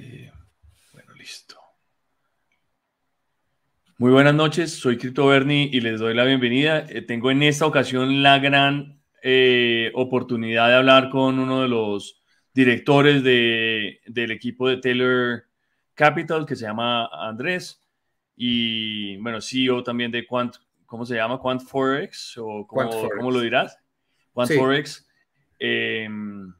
Eh, bueno, listo. Muy buenas noches, soy Crypto Berni y les doy la bienvenida. Eh, tengo en esta ocasión la gran eh, oportunidad de hablar con uno de los directores del equipo de Taylor Capital, que se llama Andrés, y bueno, CEO también de Quant, ¿cómo se llama? Quant Forex, o como lo dirás? Quant Forex. Em,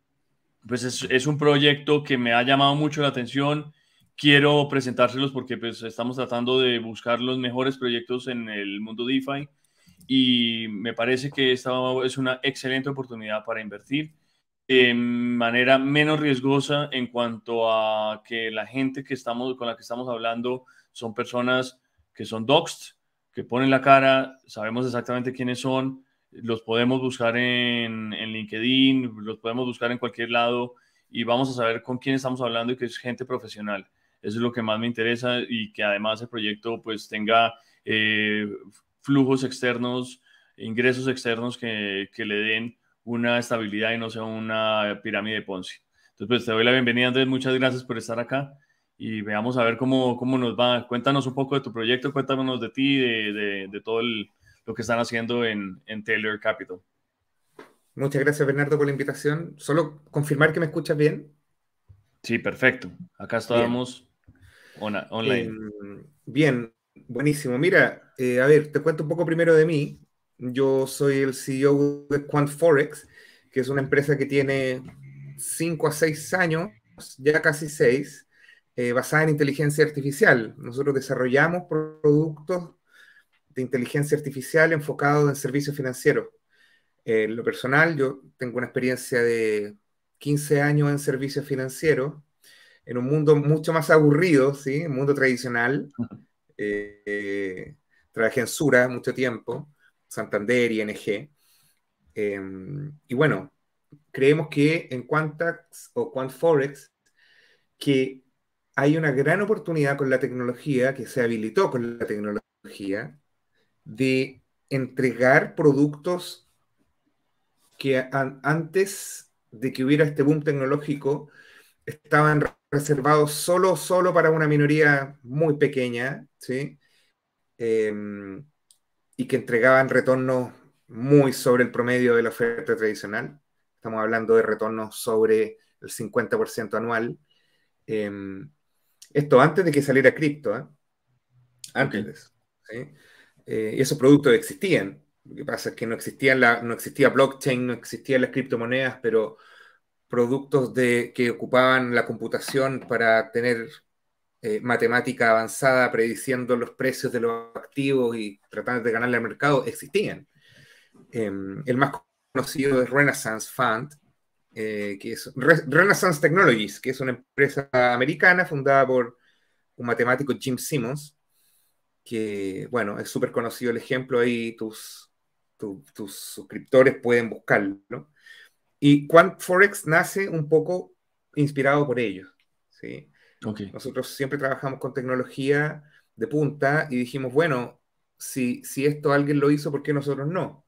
pues es, un proyecto que me ha llamado mucho la atención. Quiero presentárselos porque pues estamos tratando de buscar los mejores proyectos en el mundo DeFi y me parece que esta es una excelente oportunidad para invertir de manera menos riesgosa en cuanto a que la gente que estamos, con la que estamos hablando son personas que son doxed, que ponen la cara, sabemos exactamente quiénes son, los podemos buscar en, LinkedIn, los podemos buscar en cualquier lado y vamos a saber con quién estamos hablando y que es gente profesional. Eso es lo que más me interesa y que además el proyecto pues tenga eh, flujos externos, ingresos externos que, que, le den una estabilidad y no sea una pirámide de Ponzi. Entonces pues te doy la bienvenida Andrés, muchas gracias por estar acá y veamos a ver cómo, cómo nos va. Cuéntanos un poco de tu proyecto, cuéntanos de ti, de, de todo el, lo que están haciendo en, Taylor Capital. Muchas gracias, Bernardo, por la invitación. Solo confirmar que me escuchas bien. Sí, perfecto. Acá estamos online. Em, bien, buenísimo. Mira, eh, a ver, te cuento un poco primero de mí. Yo soy el CEO de Quant Forex, que es una empresa que tiene cinco a seis años, ya casi seis, eh, basada en inteligencia artificial. Nosotros desarrollamos productos inteligencia artificial enfocado en servicios financieros. Eh, lo personal, yo tengo una experiencia de 15 años en servicios financieros, en un mundo mucho más aburrido, ¿sí? Un mundo tradicional. Eh, trabajé en Sura mucho tiempo, Santander, y ING. Em, y bueno, creemos que en Quantax o QuantForex, que hay una gran oportunidad con la tecnología, que se habilitó con la tecnología, de entregar productos que antes de que hubiera este boom tecnológico estaban reservados solo, solo para una minoría muy pequeña, ¿sí? Em, y que entregaban retornos muy sobre el promedio de la oferta tradicional. Estamos hablando de retornos sobre el 50% anual. Em, esto antes de que saliera cripto, ¿eh? antes. ¿sí? Eh, esos productos existían. Lo que pasa es que no, existían la, no existía blockchain, no existían las criptomonedas, pero productos de, que ocupaban la computación para tener eh, matemática avanzada prediciendo los precios de los activos y tratando de ganarle al mercado existían. Em, el más conocido es Renaissance Fund, eh, que es Renaissance Technologies, que es una empresa americana fundada por un matemático Jim Simmons, que, bueno, es súper conocido el ejemplo ahí, tus, tus suscriptores pueden buscarlo. Y Quant Forex nace un poco inspirado por ellos. ¿sí? Okay. Nosotros siempre trabajamos con tecnología de punta y dijimos, bueno, si, si esto alguien lo hizo, ¿por qué nosotros no?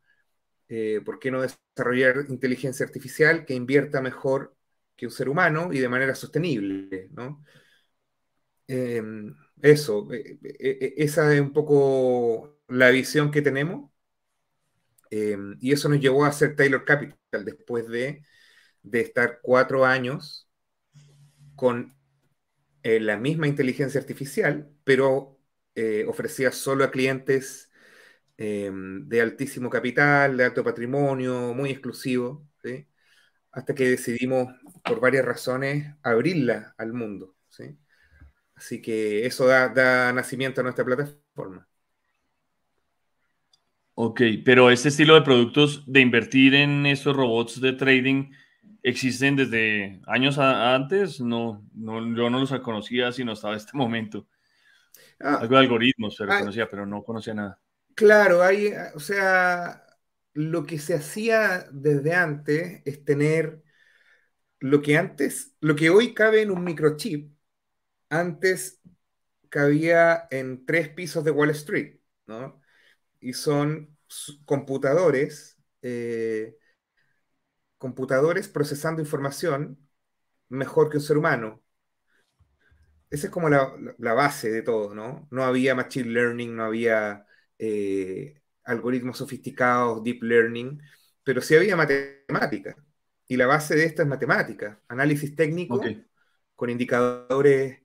Eh, ¿Por qué no desarrollar inteligencia artificial que invierta mejor que un ser humano y de manera sostenible? ¿no? Em, eso, e, e, e, esa es un poco la visión que tenemos. Em, y eso nos llevó a hacer Taylor Capital después de, de estar cuatro años con eh, la misma inteligencia artificial, pero eh, ofrecía solo a clientes em, de altísimo capital, de alto patrimonio, muy exclusivo, hasta que decidimos, por varias razones, abrirla al mundo. Así que eso da, nacimiento a nuestra plataforma. Ok, pero este estilo de productos, de invertir en esos robots de trading, existen desde años antes. No, no, yo no los conocía sino hasta este momento. Ah, Algo de algoritmos, pero ah, conocía, pero no conocía nada. Claro, hay, o sea, lo que se hacía desde antes es tener lo que antes, lo que hoy cabe en un microchip, antes cabía en tres pisos de Wall Street, ¿no? Y son computadores, eh, computadores procesando información mejor que un ser humano. Esa es como la, base de todo, ¿no? No había machine learning, no había eh, algoritmos sofisticados, deep learning, pero sí había matemática. Y la base de esto es matemática, análisis técnico con indicadores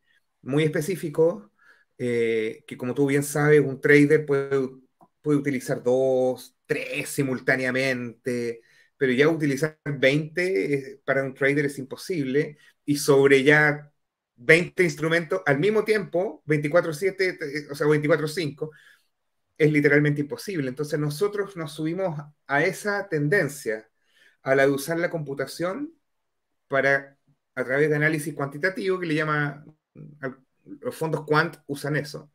muy específico, eh, que como tú bien sabes, un trader puede, puede utilizar dos, tres simultáneamente, pero ya utilizar 20 eh, para un trader es imposible y sobre ya 20 instrumentos al mismo tiempo, 24-7, eh, o sea, 24-5, es literalmente imposible. Entonces nosotros nos subimos a esa tendencia, a la de usar la computación para, a través de análisis cuantitativo, que le llama los fondos quant usan eso,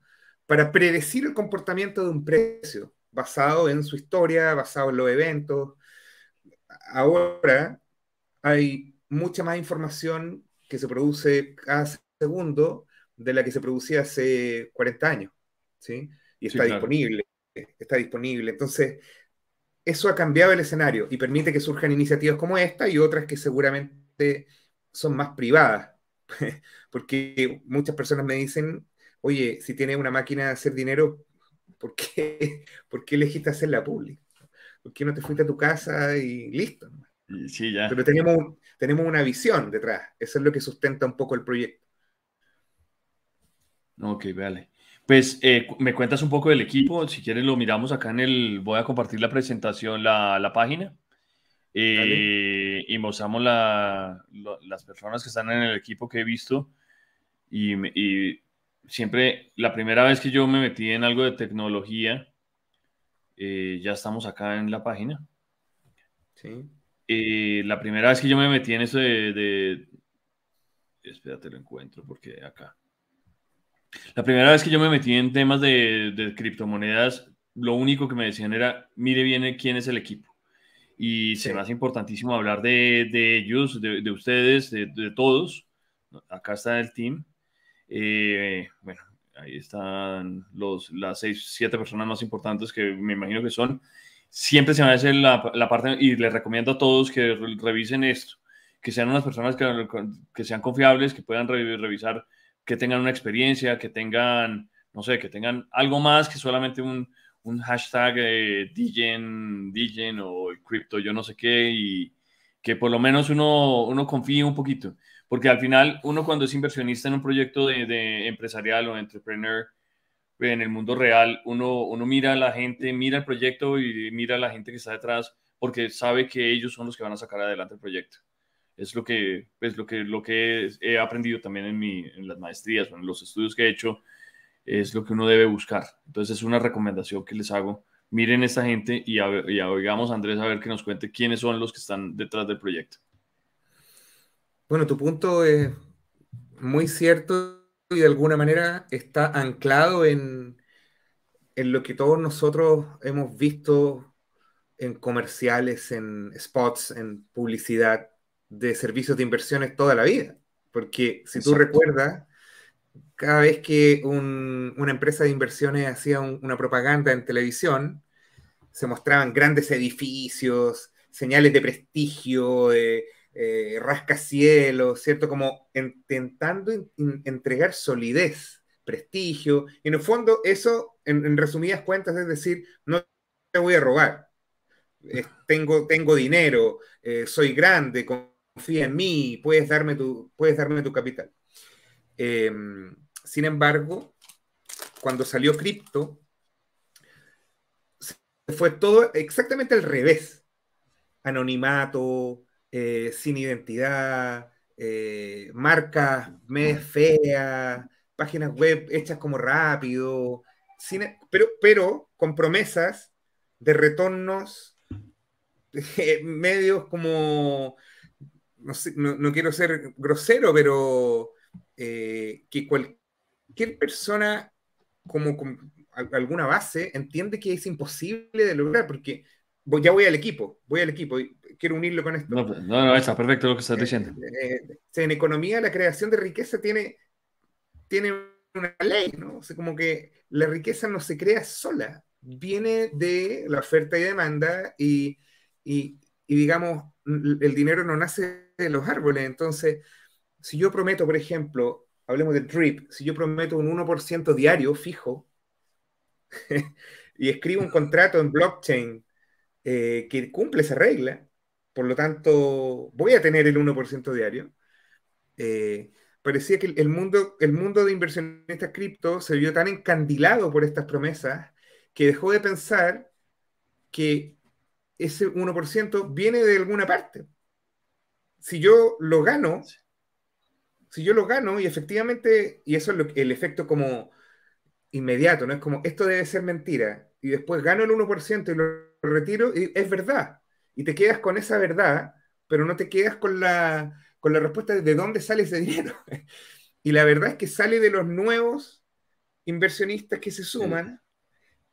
para predecir el comportamiento de un precio basado en su historia, basado en los eventos. Ahora hay mucha más información que se produce cada segundo de la que se producía hace 40 años, ¿sí? Y está disponible, está disponible. Entonces, eso ha cambiado el escenario y permite que surjan iniciativas como esta y otras que seguramente son más privadas, Porque muchas personas me dicen, oye, si tienes una máquina de hacer dinero, ¿por qué, ¿por qué elegiste hacerla pública? ¿Por qué no te fuiste a tu casa y listo? Sí, ya. Pero tenemos, tenemos una visión detrás. Eso es lo que sustenta un poco el proyecto. Ok, vale. Pues eh, me cuentas un poco del equipo. Si quieres, lo miramos acá en el. Voy a compartir la presentación, la, la página. Eh, y, mostramos las personas que están en el equipo que he visto. Y, siempre, la primera vez que yo me metí en algo de tecnología, eh, ya estamos acá en la página. Sí. Eh, la primera vez que yo me metí en eso de, espérate, lo encuentro porque acá. La primera vez que yo me metí en temas de, de, criptomonedas, lo único que me decían era, mire bien quién es el equipo y se me hace importantísimo hablar de, de ellos, de, ustedes, de, todos. Acá está el team. Eh, bueno, ahí están los, las seis, siete personas más importantes que me imagino que son. Siempre se me hace la, la parte, y les recomiendo a todos que revisen esto, que sean unas personas que, que sean confiables, que puedan revisar, que tengan una experiencia, que tengan, no sé, que tengan algo más que solamente un, un hashtag eh, DGen, o cripto, yo no sé qué, y que por lo menos uno, uno confíe un poquito, porque al final uno cuando es inversionista en un proyecto de, empresarial o entrepreneur, pues, en el mundo real, uno, uno mira a la gente, mira el proyecto y mira a la gente que está detrás, porque sabe que ellos son los que van a sacar adelante el proyecto. Es lo que, es lo que, lo que he aprendido también en, en las maestrías, en los estudios que he hecho, es lo que uno debe buscar. Entonces es una recomendación que les hago. Miren esta gente y, oigamos a Andrés a ver que nos cuente quiénes son los que están detrás del proyecto. Bueno, tu punto es muy cierto y de alguna manera está anclado en, en lo que todos nosotros hemos visto en comerciales, en spots, en publicidad de servicios de inversiones toda la vida. Porque si tú recuerdas, cada vez que una empresa de inversiones hacía una propaganda en televisión, se mostraban grandes edificios, señales de prestigio, eh, rascacielos, ¿cierto? Como intentando entregar solidez, prestigio. en el fondo, eso, en, resumidas cuentas, es decir, no te voy a robar. tengo, tengo dinero, eh, soy grande, confía en mí, puedes darme tu, puedes darme tu capital. Em, sin embargo, cuando salió cripto, fue todo exactamente al revés. Anonimato, eh, sin identidad, eh, marcas medias feas, páginas web hechas como rápido, e-, pero, pero con promesas de retornos medios como, no, quiero ser grosero, pero eh, que cualquier persona como con alguna base entiende que es imposible de lograr, porque ya voy al equipo, voy al equipo, y quiero unirlo con esto. No, pues, no, está perfecto lo que estás eh, diciendo. Eh, en economía la creación de riqueza tiene, tiene una ley, ¿no? O como que la riqueza no se crea sola, viene de la oferta y demanda y digamos, el dinero no nace de los árboles, entonces si yo prometo, por ejemplo, hablemos del drip, si yo prometo un 1% diario fijo y escribo un contrato en blockchain eh, que cumple esa regla, por lo tanto voy a tener el 1% diario, eh, parecía que el mundo, el mundo de inversionistas cripto se vio tan encandilado por estas promesas que dejó de pensar que ese 1% viene de alguna parte. Si yo lo gano, si yo lo gano y efectivamente, y eso es el efecto como inmediato, ¿no? Es como, esto debe ser mentira, y después gano el 1% y lo retiro, y es verdad, y te quedas con esa verdad, pero no te quedas con la, con la respuesta de, dónde sale ese dinero. y la verdad es que sale de los nuevos inversionistas que se suman,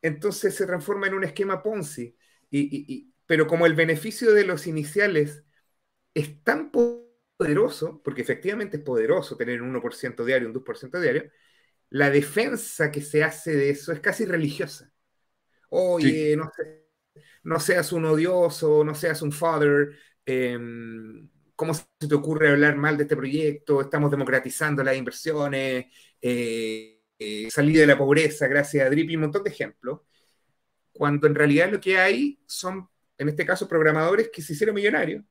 entonces se transforma en un esquema Ponzi, y, pero como el beneficio de los iniciales es tan poco poderoso, porque efectivamente es poderoso tener un 1% diario, un 2% diario, la defensa que se hace de eso es casi religiosa. Oye, no, no, seas un odioso, no seas un father, em, ¿cómo se te ocurre hablar mal de este proyecto? Estamos democratizando las inversiones, eh, eh salir de la pobreza gracias a Drip y un montón de ejemplos, cuando en realidad lo que hay son, en este caso, programadores que se hicieron millonarios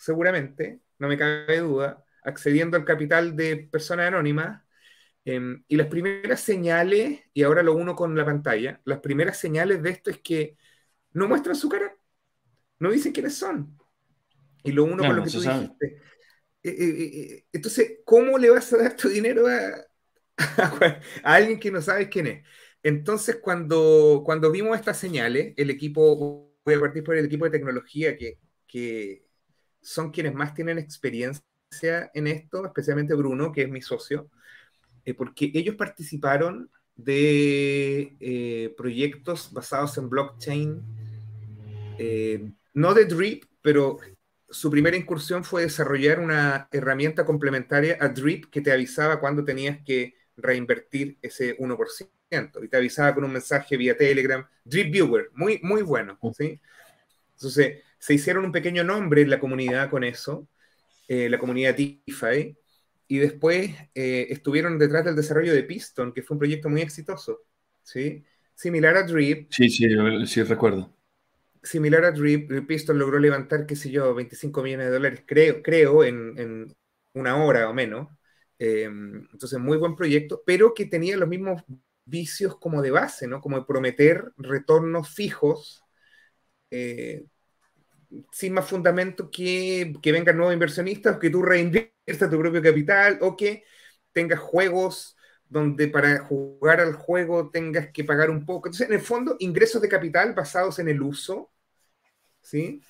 seguramente, no me cabe duda, accediendo al capital de personas anónimas. Em, y las primeras señales, y ahora lo uno con la pantalla, las primeras señales de esto es que no muestran su cara, no dicen quiénes son. Y lo uno con lo que tú dijiste. Eh, eh, eh, entonces, ¿cómo le vas a dar tu dinero a, alguien que no sabes quién es? Entonces, cuando, cuando vimos estas señales, el equipo, voy a partir por el equipo de tecnología que, son quienes más tienen experiencia en esto, especialmente Bruno, que es mi socio, eh, porque ellos participaron de eh, proyectos basados en blockchain, eh, no de Drip, pero su primera incursión fue desarrollar una herramienta complementaria a Drip que te avisaba cuando tenías que reinvertir ese 1% y te avisaba con un mensaje vía Telegram, Drip Viewer, muy, muy bueno. ¿sí? Entonces, se hicieron un pequeño nombre en la comunidad con eso, eh, la comunidad DeFi, y después eh, estuvieron detrás del desarrollo de Piston, que fue un proyecto muy exitoso, ¿sí? Similar a Drip. Sí, sí, sí recuerdo. Similar a Drip, Piston logró levantar, qué sé yo, 25 millones de dólares, creo, creo en, una hora o menos. Em, entonces, muy buen proyecto, pero que tenía los mismos vicios como de base, ¿no? Como de prometer retornos fijos eh, sin más fundamento que, que vengan nuevos inversionistas, que tú reinviertas tu propio capital o que tengas juegos donde para jugar al juego tengas que pagar un poco. Entonces, en el fondo, ingresos de capital basados en el uso. ¿Sí?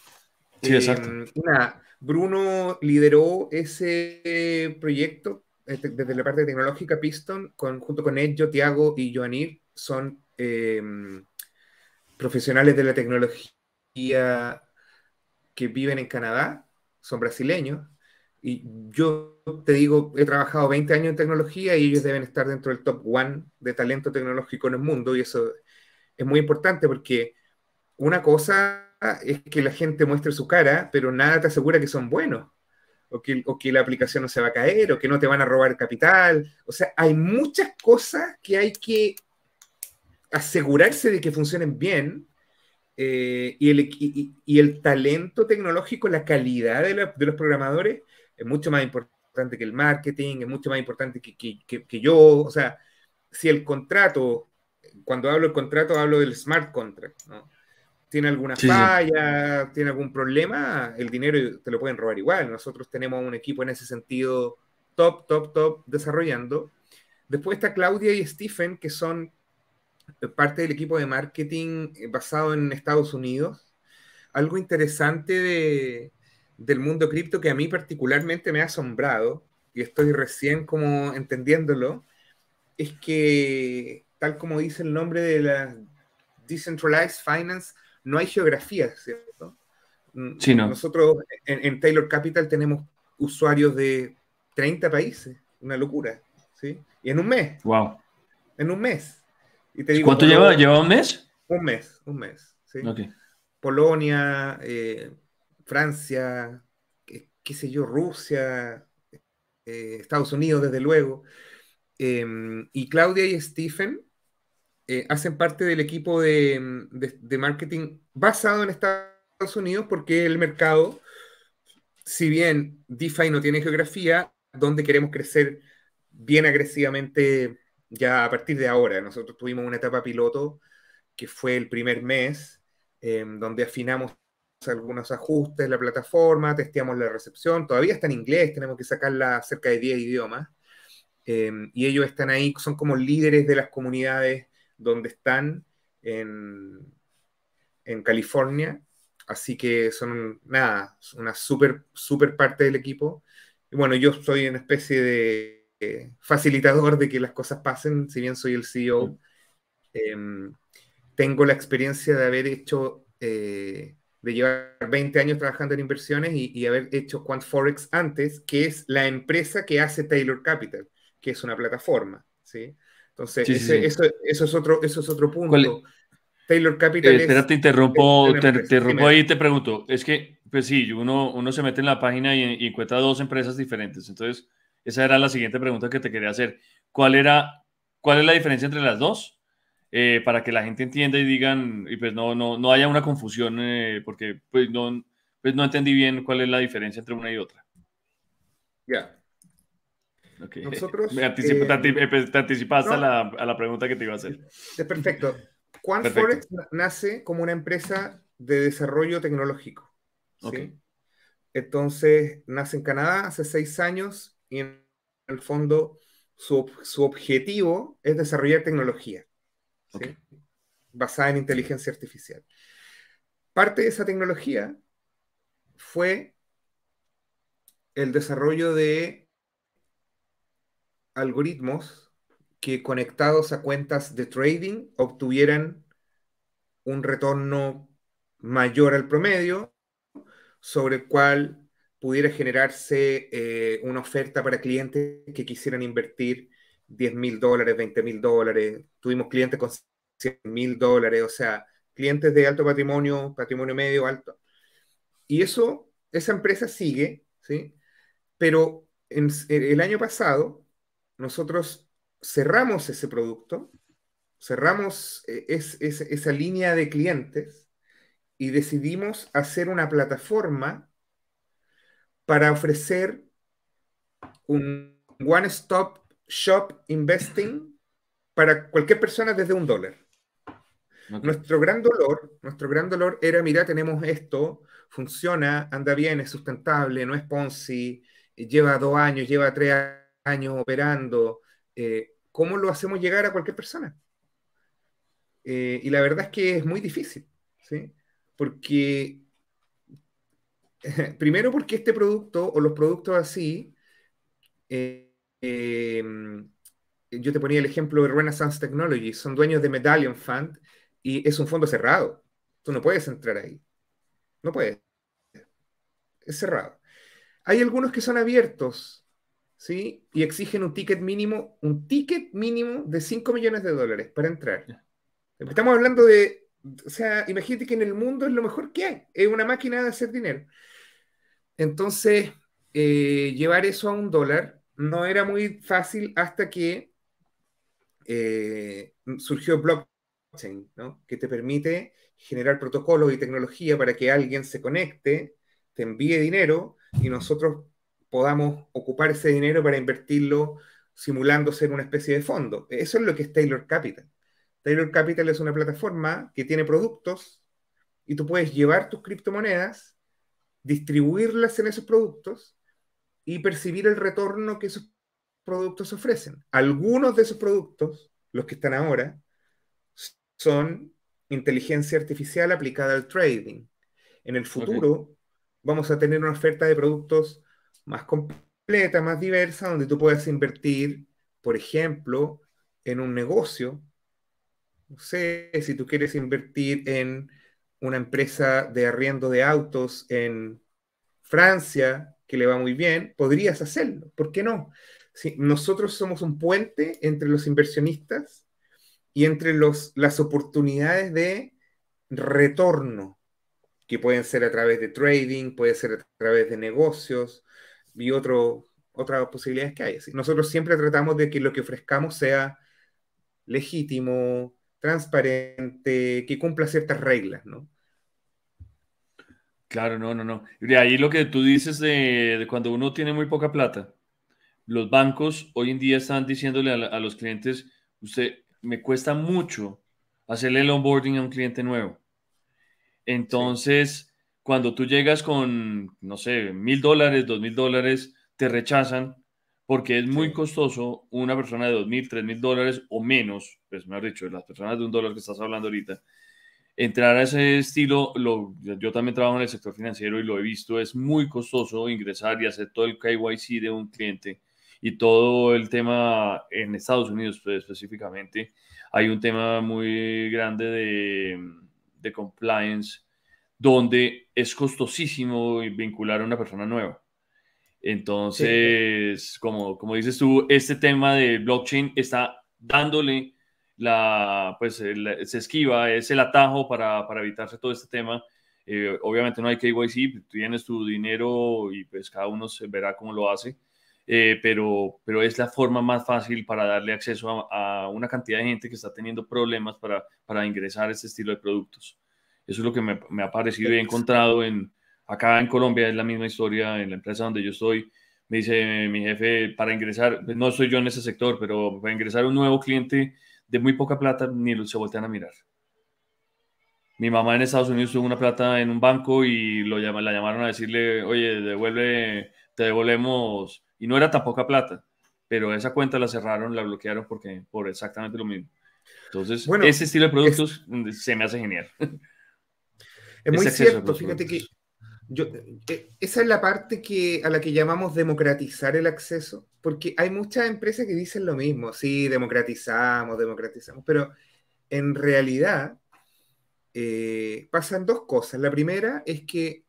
Sí, eh, exacto. Bruno lideró ese proyecto este, desde la parte tecnológica Piston, junto con Edjo, Tiago y Joanir, son eh, profesionales de la tecnología que viven en Canadá, son brasileños, y yo te digo, he trabajado 20 años en tecnología y ellos deben estar dentro del top one de talento tecnológico en el mundo, y eso es muy importante porque una cosa es que la gente muestre su cara, pero nada te asegura que son buenos. O que, la aplicación no se va a caer, o que no te van a robar capital. O sea, hay muchas cosas que hay que asegurarse de que funcionen bien eh, y, el, y, el, talento tecnológico, la calidad de, los programadores es mucho más importante que el marketing, es mucho más importante que, que, que, yo. O sea, si el contrato, cuando hablo del contrato, hablo del smart contract, ¿no? Tiene alguna falla, tiene algún problema, el dinero te lo pueden robar igual. Nosotros tenemos un equipo en ese sentido top, top, top desarrollando. Después está Claudia y Stephen, que son parte del equipo de marketing eh, basado en Estados Unidos. Algo interesante del mundo cripto que a mí particularmente me ha asombrado, y estoy recién como entendiéndolo, es que, tal como dice el nombre de la Decentralized Finance, no hay geografía, ¿cierto? Mm, nosotros en, Taylor Capital tenemos usuarios de 30 países, una locura, ¿sí? Y en un mes. Wow. En un mes. ¿Cuánto lleva? ¿Lleva un mes? Un mes, un mes. Polonia, eh, Francia, eh, qué, sé yo, Rusia, eh, Estados Unidos, desde luego. Em, y Claudia y Stephen hacen parte del equipo de, de marketing basado en Estados Unidos porque el mercado, si bien DeFi no tiene geografía, donde queremos crecer bien agresivamente ya a partir de ahora. Nosotros tuvimos una etapa piloto que fue el primer mes, eh, donde afinamos algunos ajustes la plataforma, testeamos la recepción, todavía está en inglés, tenemos que sacarla cerca de 10 idiomas, eh, y ellos están ahí, son como líderes de las comunidades donde están en, en California, así que son, nada, una super super parte del equipo. Y bueno, yo soy una especie de eh, facilitador de que las cosas pasen, si bien soy el CEO, em, tengo la experiencia de haber hecho, eh, de llevar 20 años trabajando en inversiones y, haber hecho Quant Forex antes, que es la empresa que hace Taylor Capital, que es una plataforma, ¿sí? Entonces, Eso, es otro, eso es otro punto. Taylor Capital. Eh, espera, te interrumpo, te, interrumpo ahí y te pregunto. Es que, pues sí, uno, uno se mete en la página y encuentra dos empresas diferentes. Entonces, esa era la siguiente pregunta que te quería hacer. ¿Cuál, era, cuál es la diferencia entre las dos? Eh, para que la gente entienda y digan, y pues no, no, no haya una confusión, eh, porque pues no, pues, no entendí bien cuál es la diferencia entre una y otra. Ya. Nosotros. Eh, pues, te, anticipaste a, la, pregunta que te iba a hacer. perfecto. Juan Forex nace como una empresa de desarrollo tecnológico. ¿sí? Entonces, nace en Canadá hace seis años y en el fondo su, objetivo es desarrollar tecnología basada en inteligencia artificial. Parte de esa tecnología fue el desarrollo de algoritmos que conectados a cuentas de trading obtuvieran un retorno mayor al promedio, sobre el cual pudiera generarse eh, una oferta para clientes que quisieran invertir 10 mil dólares, 20 mil dólares. Tuvimos clientes con 100 mil dólares, o sea, clientes de alto patrimonio, patrimonio medio, alto. Y eso, esa empresa sigue, ¿sí? Pero el año pasado, nosotros cerramos ese producto, cerramos eh, esa línea de clientes y decidimos hacer una plataforma para ofrecer un one-stop shop investing para cualquier persona desde un dólar. Nuestro gran dolor, nuestro gran dolor era, mira, tenemos esto, funciona, anda bien, es sustentable, no es Ponzi, lleva dos años, lleva tres años operando. Eh, ¿Cómo lo hacemos llegar a cualquier persona? Eh, y la verdad es que es muy difícil, ¿sí? Porque primero porque este producto o los productos así, eh, em, yo te ponía el ejemplo de Renaissance Technology, son dueños de Medallion Fund y es un fondo cerrado. Tú no puedes entrar ahí. No puedes. Es cerrado. Hay algunos que son abiertos, ¿sí? Y exigen un ticket mínimo, un ticket mínimo de 5 millones de dólares para entrar. Estamos hablando de o sea, imagínate que en el mundo es lo mejor que hay, es una máquina de hacer dinero. Entonces, eh, llevar eso a un dólar no era muy fácil hasta que eh, surgió blockchain, que te permite generar protocolos y tecnología para que alguien se conecte, te envíe dinero y nosotros podamos ocupar ese dinero para invertirlo simulando ser una especie de fondo. Eso es lo que es Taylor Capital. Taylor Capital es una plataforma que tiene productos y tú puedes llevar tus criptomonedas, distribuirlas en esos productos y percibir el retorno que esos productos ofrecen. Algunos de esos productos, los que están ahora, son inteligencia artificial aplicada al trading. En el futuro vamos a tener una oferta de productos más completa, más diversa, donde tú puedas invertir, por ejemplo, en un negocio no sé, si tú quieres invertir en una empresa de arriendo de autos en Francia, que le va muy bien, podrías hacerlo. ¿Por qué no? nosotros somos un puente entre los inversionistas y entre los, las oportunidades de retorno, que pueden ser a través de trading, puede ser a través de negocios y otro, otras posibilidades que hay. Nosotros siempre tratamos de que lo que ofrezcamos sea legítimo, transparente, que cumpla ciertas reglas, ¿no? Claro, no, no, no. De ahí lo que tú dices de, cuando uno tiene muy poca plata, los bancos hoy en día están diciéndole a, los clientes, usted me cuesta mucho hacerle el onboarding a un cliente nuevo. Entonces, cuando tú llegas con, no sé, mil dólares, dos mil dólares, te rechazan porque es muy costoso una persona de 2.000, 3.000 dólares o menos, pues me mejor dicho, las personas de un dólar que estás hablando ahorita, entrar a ese estilo, lo, yo también trabajo en el sector financiero y lo he visto, es muy costoso ingresar y hacer todo el KYC de un cliente y todo el tema en Estados Unidos pues, específicamente. Hay un tema muy grande de compliance donde es costosísimo vincular a una persona nueva. Entonces, como, como dices tú, este tema de blockchain está dándole la, pues se esquiva, es el atajo para, para evitarse todo este tema. Eh, obviamente no hay que KYC, tienes tu dinero y pues cada uno se verá cómo lo hace, eh, pero, pero es la forma más fácil para darle acceso a, una cantidad de gente que está teniendo problemas para, ingresar a este estilo de productos. Eso es lo que me, me ha parecido y he encontrado en, Acá en Colombia es la misma historia, en la empresa donde yo estoy, me dice mi jefe, para ingresar, pues, no soy yo en ese sector, pero para ingresar un nuevo cliente de muy poca plata, ni se voltean a mirar. Mi mamá en Estados Unidos tuvo una plata en un banco y lo la llamaron a decirle, oye, devuelve, te devolvemos, y no era tan poca plata, pero esa cuenta la cerraron, la bloquearon porque, por exactamente lo mismo. Entonces, bueno, ese estilo de productos mm, se me hace genial. Es muy cierto, fíjate que eh, esa es la parte que, a la que llamamos democratizar el acceso, porque hay muchas empresas que dicen lo mismo, sí, democratizamos, democratizamos, pero en realidad eh, pasan dos cosas. La primera es que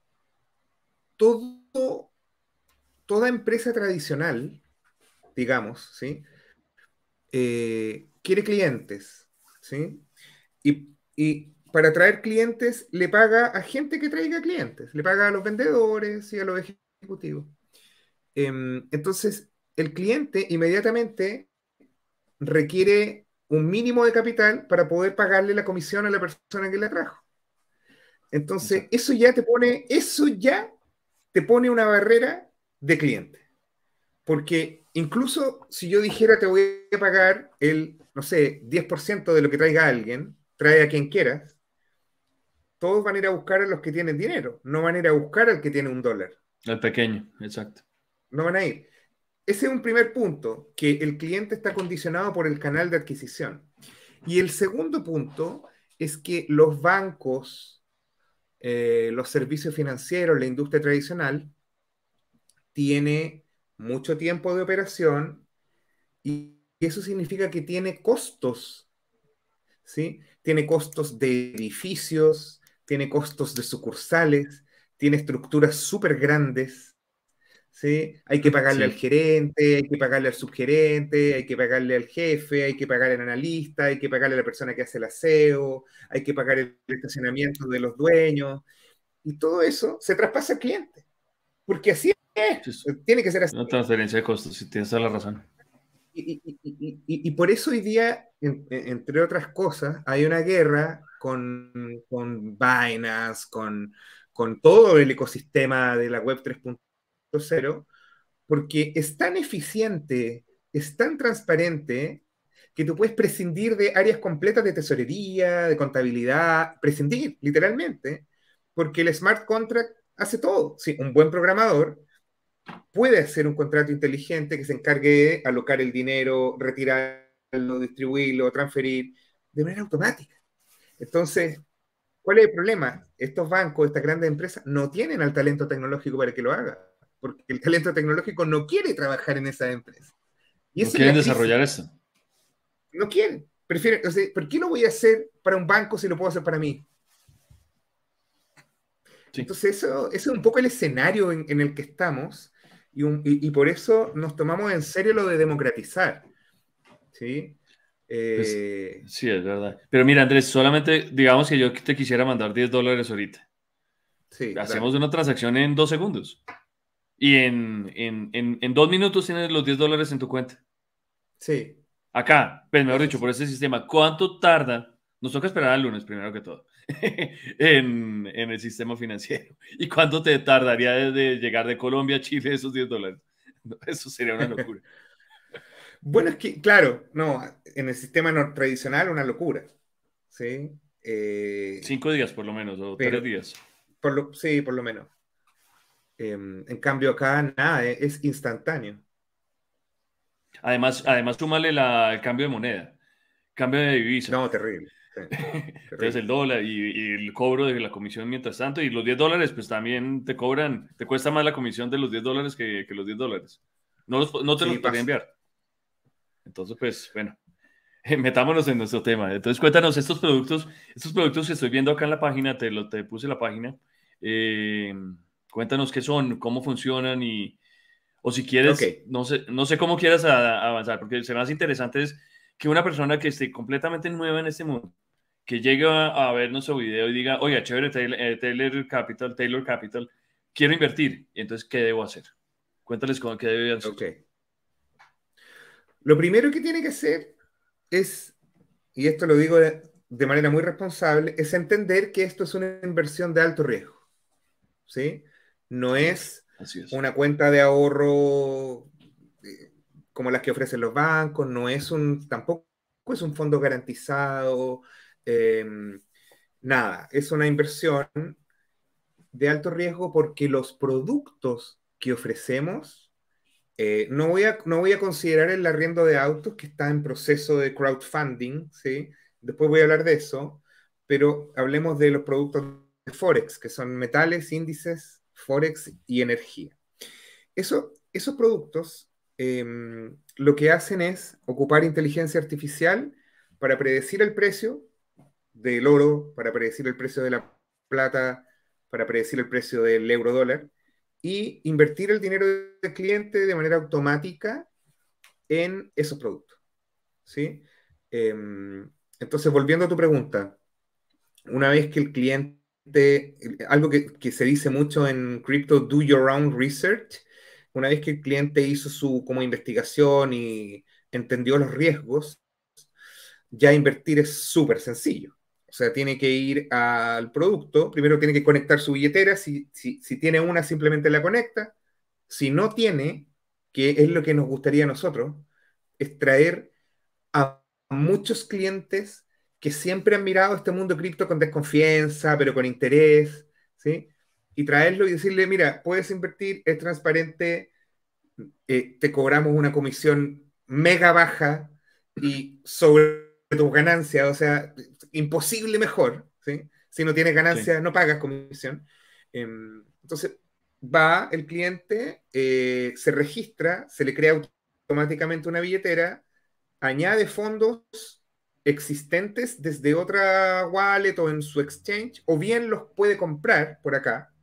todo, toda empresa tradicional, digamos, ¿sí? Eh, quiere clientes, ¿sí? y para traer clientes le paga a gente que traiga clientes, le paga a los vendedores y a los ejecutivos. Em, entonces, el cliente inmediatamente requiere un mínimo de capital para poder pagarle la comisión a la persona que la trajo. Entonces, eso ya te pone, eso ya te pone una barrera de cliente. Porque incluso si yo dijera te voy a pagar el, no sé, 10% de lo que traiga alguien, trae a quien quieras, todos van a ir a buscar a los que tienen dinero, no van a ir a buscar al que tiene un dólar. Al pequeño, exacto. No van a ir. Ese es un primer punto, que el cliente está condicionado por el canal de adquisición. Y el segundo punto es que los bancos, eh, los servicios financieros, la industria tradicional, tiene mucho tiempo de operación y eso significa que tiene costos, ¿sí? Tiene costos de edificios, tiene costos de sucursales, tiene estructuras súper grandes. ¿sí? Hay que pagarle al gerente, hay que pagarle al subgerente, hay que pagarle al jefe, hay que pagarle al analista, hay que pagarle a la persona que hace el aseo, hay que pagar el estacionamiento de los dueños. Y todo eso se traspasa al cliente. Porque así es. Tiene que ser así. No transferencia de costos, si tienes la razón. Y, por eso hoy día, entre otras cosas, hay una guerra con, con Binance, con, con todo el ecosistema de la web 3.0, porque es tan eficiente, es tan transparente, que tú puedes prescindir de áreas completas de tesorería, de contabilidad, prescindir literalmente, porque el smart contract hace todo. Sí, un buen programador puede hacer un contrato inteligente que se encargue de alocar el dinero, retirarlo, distribuirlo, transferir de manera automática. Entonces, ¿cuál es el problema? Estos bancos, estas grandes empresas, no tienen al talento tecnológico para que lo haga, porque el talento tecnológico no quiere trabajar en esa empresa. Y no quieren desarrollar eso. No quieren. Prefieren, ¿por qué lo voy a hacer para un banco si lo puedo hacer para mí? Entonces, eso, es un poco el escenario en el que estamos y, por eso nos tomamos en serio lo de democratizar. Pues, eh, ¿sí? es verdad. Pero mira, Andrés, solamente digamos que yo te quisiera mandar 10 dólares ahorita. Sí, Hacemos una transacción en dos segundos. Y en, en, dos minutos tienes los 10 dólares en tu cuenta. Sí. Acá, pero pues, mejor dicho, por ese sistema, ¿cuánto tarda? Nos toca esperar al lunes, primero que todo. en, el sistema financiero. ¿Y cuánto te tardaría desde llegar de Colombia a Chile esos 10 dólares? Eso sería una locura. bueno, es que, claro, no, en el sistema tradicional una locura. ¿sí? Eh, Cinco días por lo menos, o tres días. Por sí, por lo menos. Em, en cambio, acá nada, e-, es instantáneo. Además, además súmale la, el cambio de moneda, cambio de divisa. No, terrible. Entonces el dólar y, el cobro de la comisión mientras tanto, y los 10 dólares, pues también te cobran, te cuesta más la comisión de los 10 dólares que, los 10 dólares. No, no te los podría enviar. Entonces, pues bueno, metámonos en nuestro tema. Entonces cuéntanos estos productos, estos productos que estoy viendo acá en la página, te, lo, te puse la página. Eh, cuéntanos qué son, cómo funcionan y, o si quieres, no, sé, no sé cómo quieras avanzar, porque lo más interesante es que una persona que esté completamente nueva en este mundo que llegue a, ver nuestro video y diga, ...oye, chévere, eh, Taylor, Capital, Taylor Capital, quiero invertir. Entonces, ¿qué debo hacer? Cuéntales con qué deben hacer. Lo primero que tiene que hacer es, y esto lo digo de, manera muy responsable, es entender que esto es una inversión de alto riesgo. ¿Sí? No es, es. una cuenta de ahorro eh, como las que ofrecen los bancos, no es un, tampoco es un fondo garantizado, Em, nada, es una inversión de alto riesgo porque los productos que ofrecemos, eh, no, voy a, no voy a considerar el arriendo de autos que está en proceso de crowdfunding, ¿sí? Después voy a hablar de eso, pero hablemos de los productos de Forex, que son metales, índices, Forex y energía. Eso, esos productos em, lo que hacen es ocupar inteligencia artificial para predecir el precio del oro, para predecir el precio de la plata, para predecir el precio del euro dólar, y invertir el dinero del cliente de manera automática en esos productos. ¿sí? Em, entonces, volviendo a tu pregunta, una vez que el cliente, algo que, se dice mucho en cripto, do your own research, una vez que el cliente hizo su como investigación y entendió los riesgos, ya invertir es súper sencillo. O sea, tiene que ir al producto, primero tiene que conectar su billetera, si, tiene una simplemente la conecta, si no tiene, que es lo que nos gustaría a nosotros, es traer a muchos clientes que siempre han mirado este mundo cripto con desconfianza, pero con interés, ¿sí? Y traerlo y decirle, mira, puedes invertir, es transparente, eh, te cobramos una comisión mega baja y sobre tus ganancias, o sea, imposible mejor, Si no tienes ganancias, no pagas comisión. Em, entonces, va el cliente, eh, se registra, se le crea automáticamente una billetera, añade fondos existentes desde otra wallet o en su exchange, o bien los puede comprar por acá,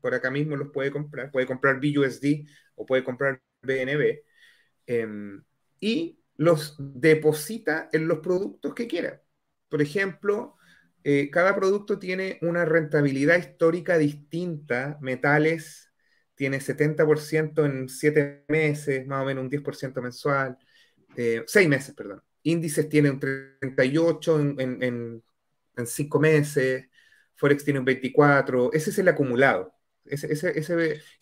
por acá mismo los puede comprar, puede comprar BUSD o puede comprar BNB, em, y los deposita en los productos que quiera. Por ejemplo, eh, cada producto tiene una rentabilidad histórica distinta. Metales tiene 70% en 7 meses, más o menos un 10% mensual, 6 eh, meses, perdón. Índices tiene un 38% en, 5 meses, Forex tiene un 24%, ese es el acumulado. y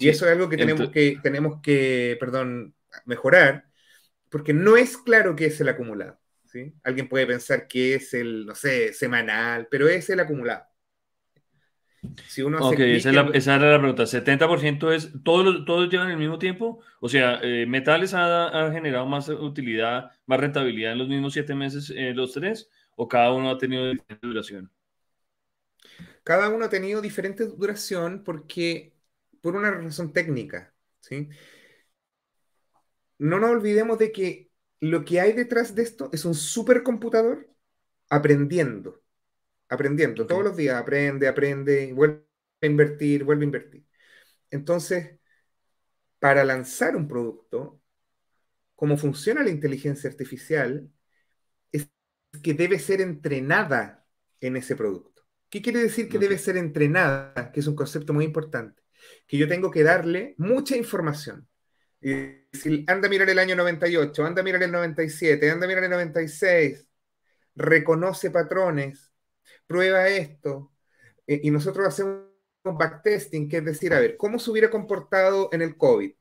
eso es algo que tenemos, que tenemos que, perdón, mejorar porque no es claro qué es el acumulado. ¿sí? Alguien puede pensar que es el, no sé, semanal, pero es el acumulado. Si esa, la, era la pregunta. ¿70% es todos, todos llevan el mismo tiempo? O sea, eh, ¿Metales ha, generado más utilidad, más rentabilidad en los mismos siete meses eh, los tres? ¿O cada uno ha tenido diferente duración? Cada uno ha tenido diferente duración porque por una razón técnica. ¿sí? no nos olvidemos de que lo que hay detrás de esto es un supercomputador aprendiendo, aprendiendo todos los días, aprende, aprende, vuelve a invertir, vuelve a invertir. Entonces, para lanzar un producto, como funciona la inteligencia artificial es que debe ser entrenada en ese producto. ¿Qué quiere decir que debe ser entrenada? Que es un concepto muy importante. Que yo tengo que darle mucha información y si anda a mirar el año 98, anda a mirar el 97, anda a mirar el 96, reconoce patrones, prueba esto. E, y nosotros hacemos backtesting, que es decir, a ver, ¿cómo se hubiera comportado en el COVID?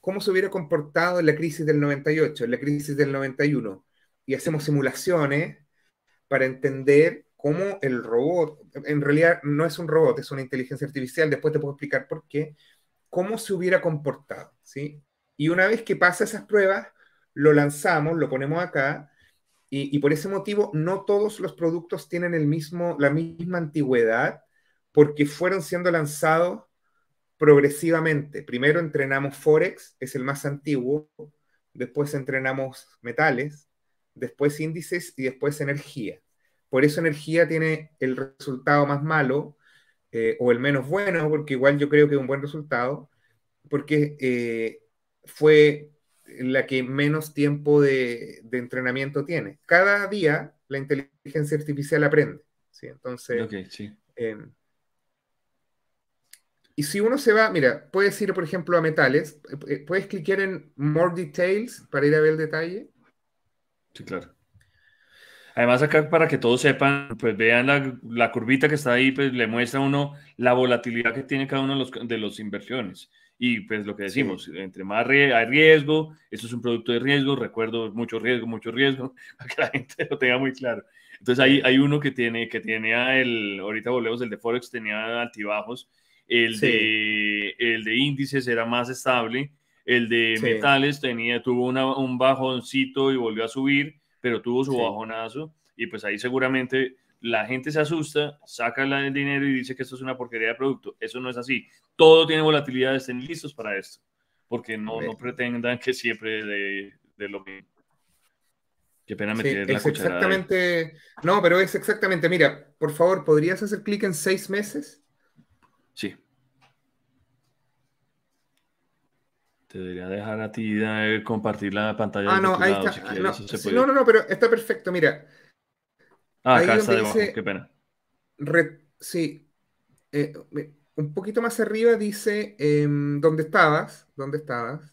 ¿Cómo se hubiera comportado en la crisis del 98, en la crisis del 91? Y hacemos simulaciones para entender cómo el robot, en realidad no es un robot, es una inteligencia artificial, después te puedo explicar por qué, cómo se hubiera comportado, ¿sí? Y una vez que pasa esas pruebas, lo lanzamos, lo ponemos acá, y, por ese motivo no todos los productos tienen el mismo, la misma antigüedad, porque fueron siendo lanzados progresivamente. Primero entrenamos Forex, es el más antiguo, después entrenamos metales, después índices y después energía. Por eso energía tiene el resultado más malo eh, o el menos bueno, porque igual yo creo que es un buen resultado, porque eh, fue la que menos tiempo de, entrenamiento tiene. Cada día la inteligencia artificial aprende. Entonces, eh, y si uno se va, mira, puedes ir, por ejemplo, a metales, eh, puedes clickear en More Details para ir a ver el detalle. Sí, claro. Además, acá para que todos sepan, pues vean la, curvita que está ahí, pues le muestra a uno la volatilidad que tiene cada uno de los inversiones. Y pues lo que decimos, entre más hay riesgo, esto es un producto de riesgo, recuerdo, mucho riesgo, mucho riesgo, para que la gente lo tenga muy claro. Entonces hay, hay uno que tiene, que tenía el, ahorita volvemos, el de Forex tenía altibajos, el, de, el de índices era más estable, el de metales tenía, tuvo un bajoncito y volvió a subir, pero tuvo su bajonazo y pues ahí seguramente la gente se asusta, saca el dinero y dice que esto es una porquería de producto. Eso no es así. Todo tiene volatilidad, estén listos para esto, porque no, pretendan que siempre de, lo mismo. Qué pena meter la es Exactamente. No, pero es exactamente. Mira, por favor, ¿podrías hacer clic en seis meses? Sí. Te debería dejar a ti de compartir la pantalla. Ah, no, ahí está. Ah, no, no, no, pero está perfecto. Mira, Ah, Ahí casa qué pena. sí. Eh, un poquito más arriba dice em, dónde estabas, dónde estabas.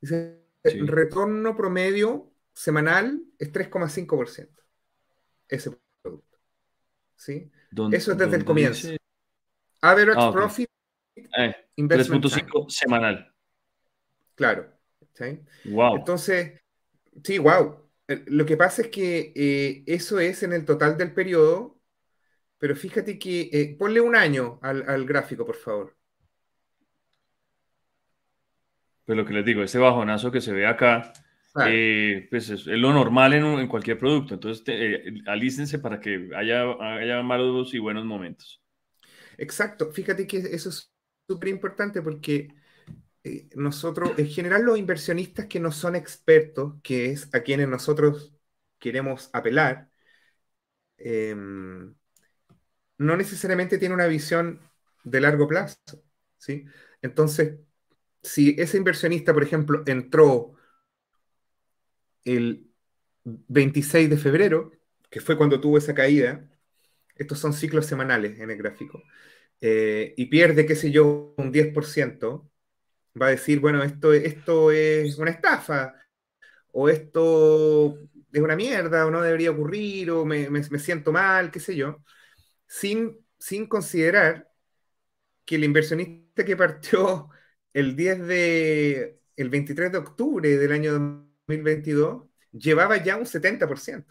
Dice retorno promedio semanal es 3,5%. Ese producto. ¿Sí? Eso es desde el comienzo. Average ah, profit 3.5 eh, semanal. Claro. Wow. Entonces, sí, wow. Eh, lo que pasa es que eh, eso es en el total del periodo, pero fíjate que eh, ponle un año al, gráfico, por favor. Pues lo que les digo, ese bajonazo que se ve acá, pues es, lo normal en, cualquier producto. Entonces, alícense para que haya, haya malos y buenos momentos. Exacto, fíjate que eso es súper importante porque eh, nosotros, en general los inversionistas que no son expertos, que es a quienes nosotros queremos apelar, em, no necesariamente tiene una visión de largo plazo. ¿sí? Entonces, si ese inversionista, por ejemplo, entró el 26 de febrero, que fue cuando tuvo esa caída, estos son ciclos semanales en el gráfico, eh, y pierde, qué sé yo, un 10%, va a decir, bueno, esto, esto es una estafa, o esto es una mierda, o no debería ocurrir, o me, me, siento mal, qué sé yo, sin, sin considerar que el inversionista que partió el 10 de, el 23 de octubre del año 2022, llevaba ya un 70%.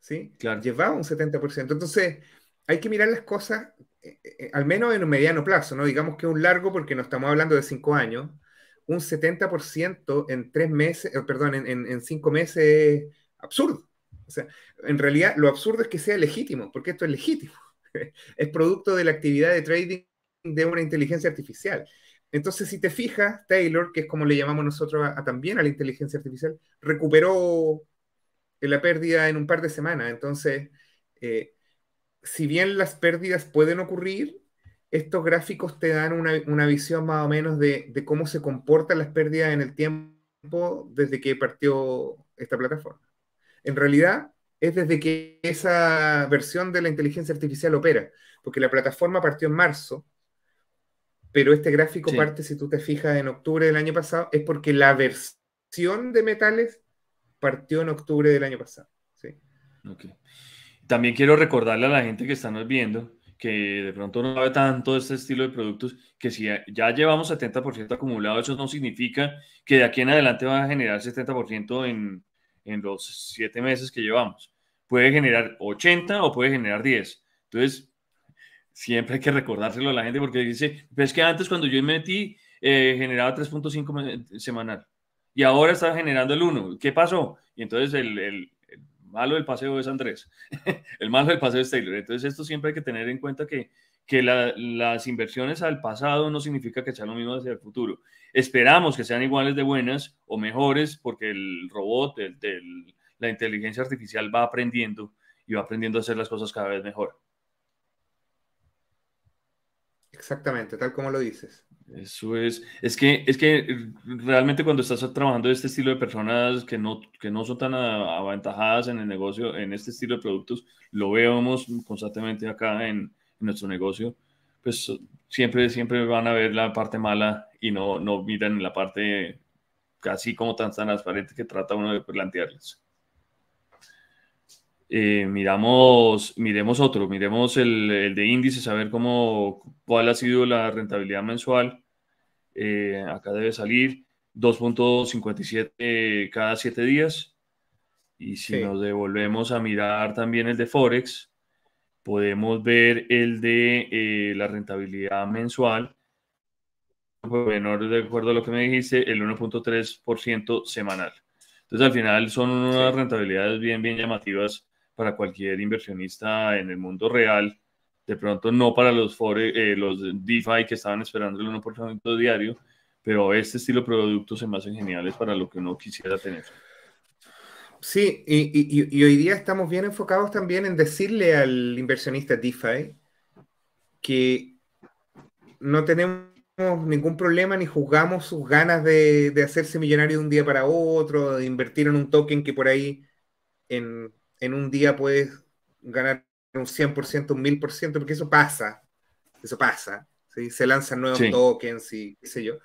¿Sí? Claro. Llevaba un 70%. Entonces, hay que mirar las cosas eh, al menos en un mediano plazo, no digamos que un largo porque no estamos hablando de cinco años, un 70% en tres meses, eh, perdón, en, cinco meses es absurdo. O sea, en realidad lo absurdo es que sea legítimo, porque esto es legítimo. es producto de la actividad de trading de una inteligencia artificial. Entonces, si te fijas, Taylor, que es como le llamamos nosotros también a la inteligencia artificial, recuperó eh, la pérdida en un par de semanas. Entonces, si bien las pérdidas pueden ocurrir, estos gráficos te dan una, visión más o menos de, cómo se comportan las pérdidas en el tiempo desde que partió esta plataforma. En realidad, es desde que esa versión de la inteligencia artificial opera, porque la plataforma partió en marzo, pero este gráfico parte, si tú te fijas, en octubre del año pasado, es porque la versión de metales partió en octubre del año pasado. ¿sí? También quiero recordarle a la gente que está nos viendo que de pronto no ve tanto este estilo de productos, que si ya llevamos 70% acumulado, eso no significa que de aquí en adelante va a generar 70% en, en los 7 meses que llevamos. Puede generar 80 o puede generar 10. Entonces, siempre hay que recordárselo a la gente porque dice, ves pues que antes cuando yo metí eh, generaba 3.5 semanal y ahora está generando el 1. ¿Qué pasó? Y entonces el, malo del paseo es Andrés, el malo del paseo es Taylor. Entonces esto siempre hay que tener en cuenta que, que las inversiones al pasado no significa que sean lo mismo hacia el futuro. Esperamos que sean iguales de buenas o mejores porque el robot, la inteligencia artificial va aprendiendo y va aprendiendo a hacer las cosas cada vez mejor. Exactamente, tal como lo dices. Eso es, es que, es que eh, realmente cuando estás trabajando este estilo de personas que no, que no son tan aventajadas en el negocio, en este estilo de productos, lo vemos constantemente acá en, en nuestro negocio, pues siempre, siempre van a ver la parte mala y no, no miran la parte casi como tan transparente que trata uno de pues, plantearles. Eh, miramos, miremos otro, miremos el, de índices, a ver cómo, cuál ha sido la rentabilidad mensual. Eh, acá debe salir 2.57 cada 7 días. Y si nos devolvemos a mirar también el de Forex, podemos ver el de eh, la rentabilidad mensual. Bueno, pues, de acuerdo a lo que me dijiste, el 1.3% semanal. Entonces, al final son unas rentabilidades bien, bien llamativas para cualquier inversionista en el mundo real, de pronto no para los, eh, los DeFi que estaban esperando un 1% diario, pero este estilo de productos se me hacen geniales para lo que uno quisiera tener. Sí, y, hoy día estamos bien enfocados también en decirle al inversionista DeFi que no tenemos ningún problema ni juzgamos sus ganas de, de hacerse millonario de un día para otro, de invertir en un token que por ahí en en un día puedes ganar un 100%, un 1000%, porque eso pasa, eso pasa, ¿sí? se lanzan nuevos tokens y qué sé yo.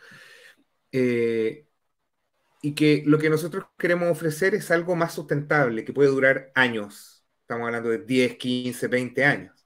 Eh, y que lo que nosotros queremos ofrecer es algo más sustentable, que puede durar años, estamos hablando de 10, 15, 20 años.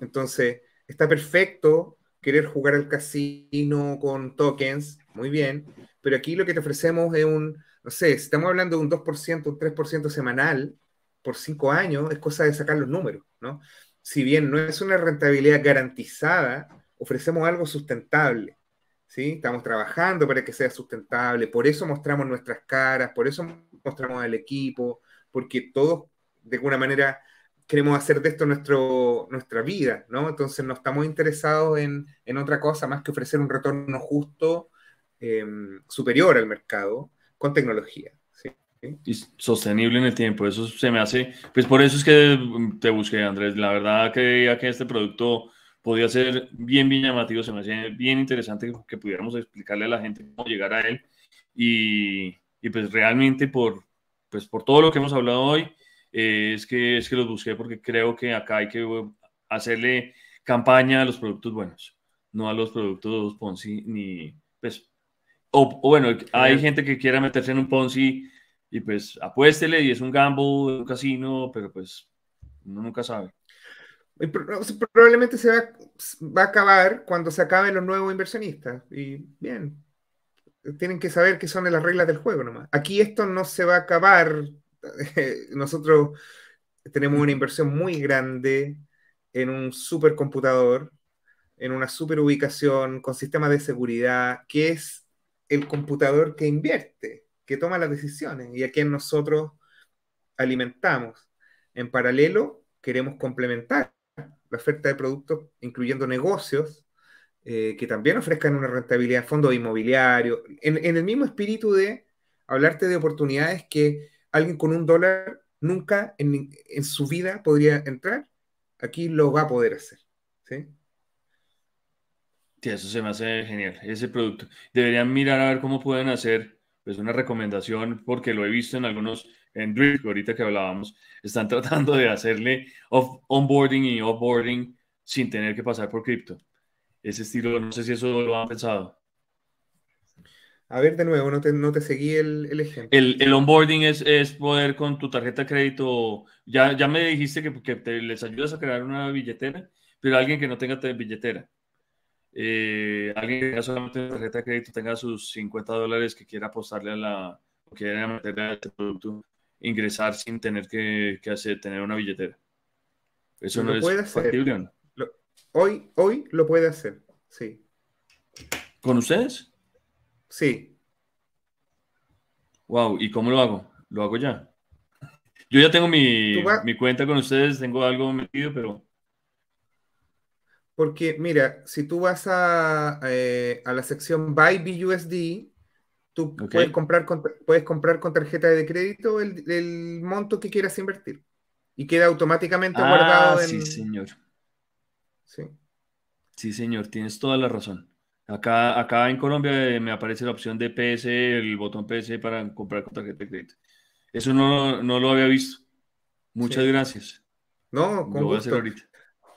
Entonces, está perfecto querer jugar al casino con tokens, muy bien, pero aquí lo que te ofrecemos es un, no sé, estamos hablando de un 2%, un 3% semanal, por cinco años, es cosa de sacar los números, ¿no? Si bien no es una rentabilidad garantizada, ofrecemos algo sustentable, ¿sí? Estamos trabajando para que sea sustentable, por eso mostramos nuestras caras, por eso mostramos al equipo, porque todos, de alguna manera, queremos hacer de esto nuestro, nuestra vida, ¿no? Entonces no estamos interesados en, otra cosa más que ofrecer un retorno justo, em, superior al mercado, con tecnología y sostenible en el tiempo. Eso se me hace, pues por eso es que te busqué, Andrés. La verdad creía que este producto podía ser bien, bien llamativo, se me hacía bien interesante que pudiéramos explicarle a la gente cómo llegar a él. Y, y pues realmente por, pues por todo lo que hemos hablado hoy, eh, es, que, es que los busqué porque creo que acá hay que hacerle campaña a los productos buenos, no a los productos Ponzi ni... Pues, o, o bueno, hay gente que quiera meterse en un Ponzi y pues apuéstele y es un gamble, un casino, pero pues uno nunca sabe. Probablemente se va, a acabar cuando se acaben los nuevos inversionistas. Y bien, tienen que saber que son las reglas del juego nomás. Aquí esto no se va a acabar. Nosotros tenemos una inversión muy grande en un supercomputador, en una super ubicación con sistema de seguridad, que es el computador que invierte que toma las decisiones y a quien nosotros alimentamos. En paralelo, queremos complementar la oferta de productos, incluyendo negocios eh, que también ofrezcan una rentabilidad, fondos inmobiliarios, en, el mismo espíritu de hablarte de oportunidades que alguien con un dólar nunca en, en, su vida podría entrar, aquí lo va a poder hacer. ¿sí? ¿sí? eso se me hace genial, ese producto. Deberían mirar a ver cómo pueden hacer es una recomendación, porque lo he visto en algunos, en Drift, ahorita que hablábamos, están tratando de hacerle onboarding y offboarding sin tener que pasar por cripto. Ese estilo, no sé si eso lo han pensado. A ver, de nuevo, no te, seguí el, ejemplo. El, onboarding es, es, poder con tu tarjeta de crédito, ya, ya me dijiste que, que les ayudas a crear una billetera, pero alguien que no tenga billetera. Eh, alguien que tenga solamente tarjeta de crédito, tenga sus 50 dólares que quiera apostarle a la, o quiera meterle a este producto, ingresar sin tener que, hacer, tener una billetera. Eso no es hoy, hoy lo puede hacer, sí. ¿Con ustedes? Sí. Wow, ¿y cómo lo hago? ¿Lo hago ya? Yo ya tengo mi, mi cuenta con ustedes, tengo algo metido, pero porque mira, si tú vas a, eh, la sección Buy BUSD, tú puedes, comprar con, puedes comprar con tarjeta de crédito el, monto que quieras invertir. Y queda automáticamente ah, guardado en... Sí, señor. Sí. Sí, señor, tienes toda la razón. Acá, acá en Colombia eh, me aparece la opción de PS, el botón PS para comprar con tarjeta de crédito. Eso no, no lo había visto. Muchas gracias. No, con lo a hacer ahorita.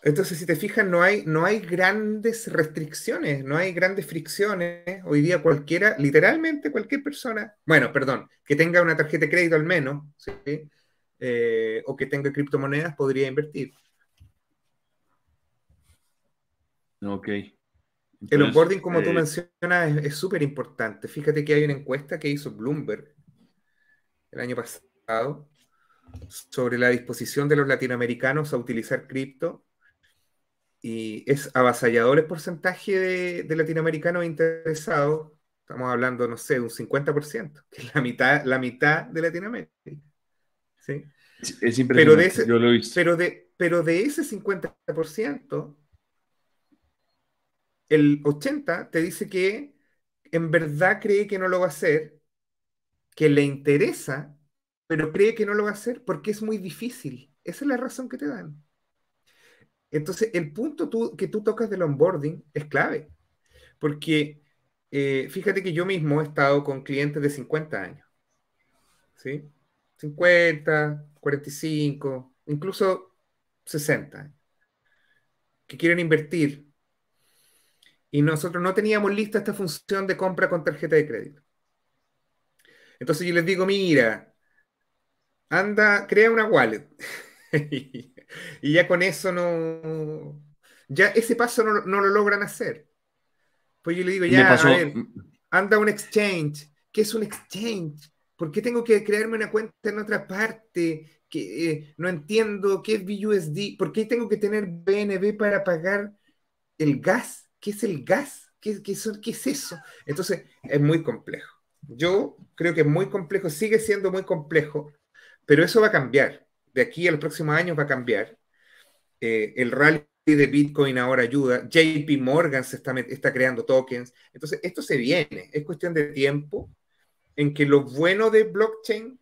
Entonces, si te fijas, no hay, no hay grandes restricciones, no hay grandes fricciones. Hoy día cualquiera, literalmente cualquier persona, bueno, perdón, que tenga una tarjeta de crédito al menos, eh, o que tenga criptomonedas, podría invertir. Ok. el onboarding, como tú eh, mencionas, es súper importante. Fíjate que hay una encuesta que hizo Bloomberg el año pasado sobre la disposición de los latinoamericanos a utilizar cripto y es avasallador el porcentaje de, latinoamericanos interesados. Estamos hablando, no sé, de un 50%, que es la mitad, la mitad de Latinoamérica. ¿sí? Es impresionante, yo lo pero de ese 50%, el 80% te dice que en verdad cree que no lo va a hacer, que le interesa, pero cree que no lo va a hacer porque es muy difícil. Esa es la razón que te dan. Entonces, el punto que tú tocas del onboarding es clave, porque eh, fíjate que yo mismo he estado con clientes de 50 años, ¿sí? 50, 45, incluso 60 que quieren invertir. Y nosotros no teníamos lista esta función de compra con tarjeta de crédito. Entonces yo les digo, mira, anda, crea una wallet. y ya con eso no. Ya ese paso no, lo logran hacer. Pues yo le digo, ya, a ver, anda un exchange. ¿Qué es un exchange? ¿Por qué tengo que crearme una cuenta en otra parte? Que, eh, no entiendo qué es BUSD. ¿Por qué tengo que tener BNB para pagar el gas? ¿Qué es el gas? ¿Qué, ¿Qué es eso? Entonces, es muy complejo. Yo creo que es muy complejo, sigue siendo muy complejo, pero eso va a cambiar de aquí al próximo año va a cambiar. Eh, el rally de Bitcoin ahora ayuda. JP Morgan se está, está creando tokens. Entonces, esto se viene. Es cuestión de tiempo en que lo bueno de blockchain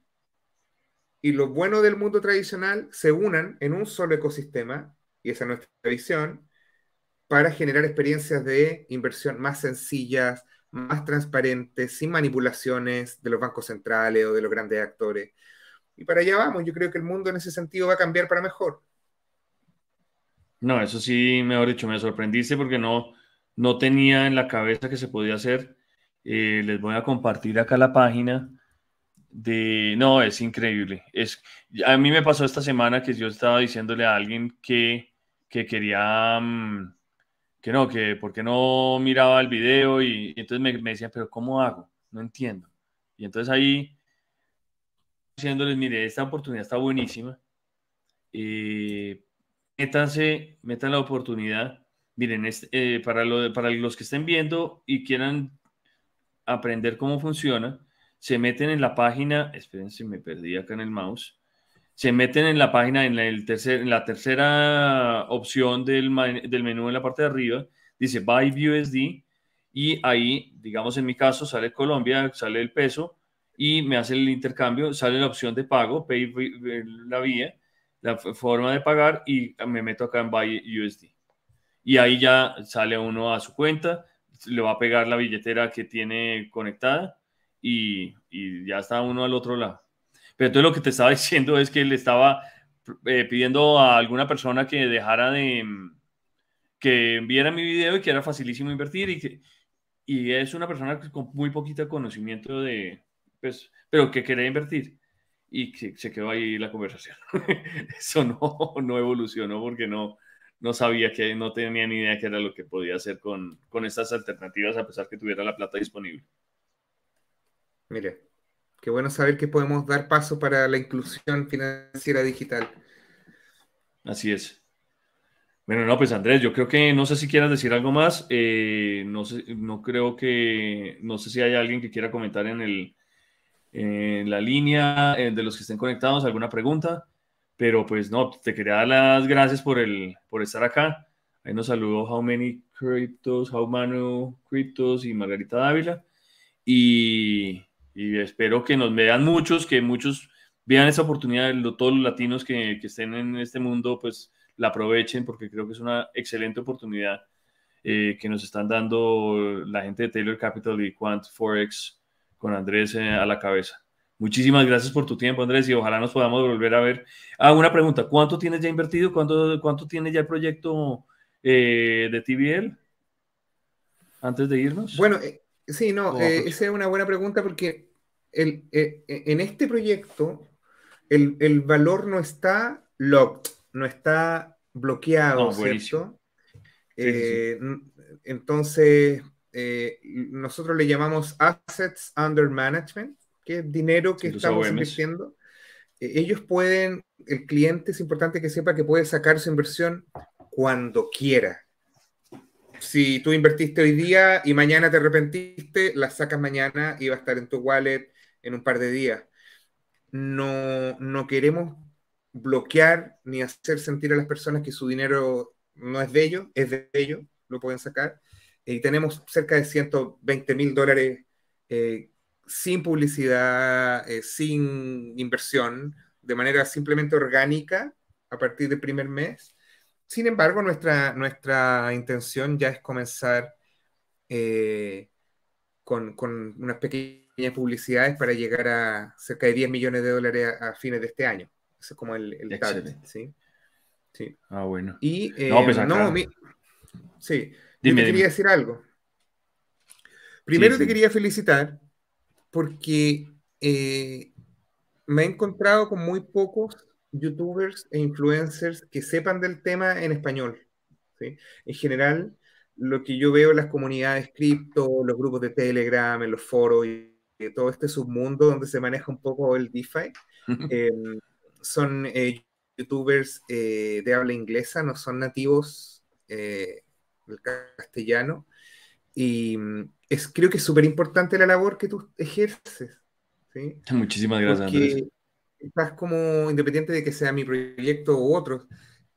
y lo bueno del mundo tradicional se unan en un solo ecosistema, y esa es nuestra visión, para generar experiencias de inversión más sencillas, más transparentes, sin manipulaciones de los bancos centrales o de los grandes actores y para allá vamos. Yo creo que el mundo en ese sentido va a cambiar para mejor. No, eso sí, mejor dicho, me sorprendiste porque no, no tenía en la cabeza que se podía hacer. Eh, les voy a compartir acá la página de... No, es increíble. Es... A mí me pasó esta semana que yo estaba diciéndole a alguien que, que quería... Mm, que no, que porque no miraba el video y, entonces me, me, pero ¿cómo hago? No entiendo. Y entonces ahí diciéndoles, mire, esta oportunidad está buenísima. Eh, métanse, metan la oportunidad. Miren, eh, para, para los que estén viendo y quieran aprender cómo funciona, se meten en la página, espérense, me perdí acá en el mouse, se meten en la página, en la, el tercer, en la tercera opción del, del, menú en la parte de arriba, dice Buy USD y ahí, digamos en mi caso, sale Colombia, sale el peso, y me hace el intercambio, sale la opción de pago, pay la vía, la forma de pagar y me meto acá en Buy USD. Y ahí ya sale uno a su cuenta, le va a pegar la billetera que tiene conectada y, y ya está uno al otro lado. Pero entonces lo que te estaba diciendo es que le estaba eh, pidiendo a alguna persona que dejara de que viera mi video y que era facilísimo invertir y que y es una persona con muy poquito conocimiento de, pues, pero que quería invertir. Y que se quedó ahí la conversación. Eso no, evolucionó porque no, no sabía que, no tenía ni idea qué era lo que podía hacer con, estas alternativas a pesar que tuviera la plata disponible. Mire, qué bueno saber que podemos dar paso para la inclusión financiera digital. Así es. Bueno, no, pues Andrés, yo creo que no sé si quieras decir algo más. Eh, no creo que, no sé si hay alguien que quiera comentar en el, en la línea, eh, de los que estén conectados, alguna pregunta. Pero pues no, te quería dar las gracias por, el, por estar acá. Ahí nos saludó How Many Cryptos, How Manu Cryptos y Margarita Dávila. Y, espero que nos vean muchos, que muchos vean esa oportunidad, todos los latinos que, que estén en este mundo, pues la aprovechen porque creo que es una excelente oportunidad eh, que nos están dando la gente de Taylor Capital y Quant Forex con Andrés eh, a la cabeza. Muchísimas gracias por tu tiempo, Andrés, y ojalá nos podamos volver a ver. Ah, una pregunta, ¿cuánto tienes ya invertido? ¿Cuánto, cuánto tienes ya el proyecto eh, de TBL? Antes de irnos. Bueno, eh, sí, no, esa es una buena pregunta porque el, en este proyecto el, valor no está locked, no está bloqueado, ¿cierto? Entonces, eh, nosotros le llamamos assets under management, que es dinero que estamos invirtiendo. Eh, ellos pueden, el cliente es importante que sepa que puede sacar su inversión cuando quiera. Si tú invertiste hoy día y mañana te arrepentiste, la sacas mañana y va a estar en tu wallet en un par de días. No, no queremos bloquear ni hacer sentir a las personas que su dinero no es de ellos, es de ellos, lo pueden sacar y tenemos cerca de 120 mil dólares eh, sin publicidad, eh, sin inversión, de manera simplemente orgánica a partir del primer mes. Sin embargo, nuestra, nuestra intención ya es comenzar eh, con, con, unas pequeñas publicidades para llegar a cerca de 10 millones de dólares a, fines de este año. Eso es como el, el target, ¿sí? ¿sí? Ah, bueno. Y, no, pues sí. Dime, te quería decir algo. Primero te quería felicitar porque eh, me he encontrado con muy pocos youtubers e influencers que sepan del tema en español. En general, lo que yo veo en las comunidades cripto, los grupos de Telegram, en los foros y todo este submundo donde se maneja un poco el DeFi, em, son eh, youtubers eh, de habla inglesa, no son nativos el castellano. Y mm, es, creo que es súper importante la labor que tú ejerces. ¿sí? Muchísimas gracias, Estás como, independiente de que sea mi proyecto u otros,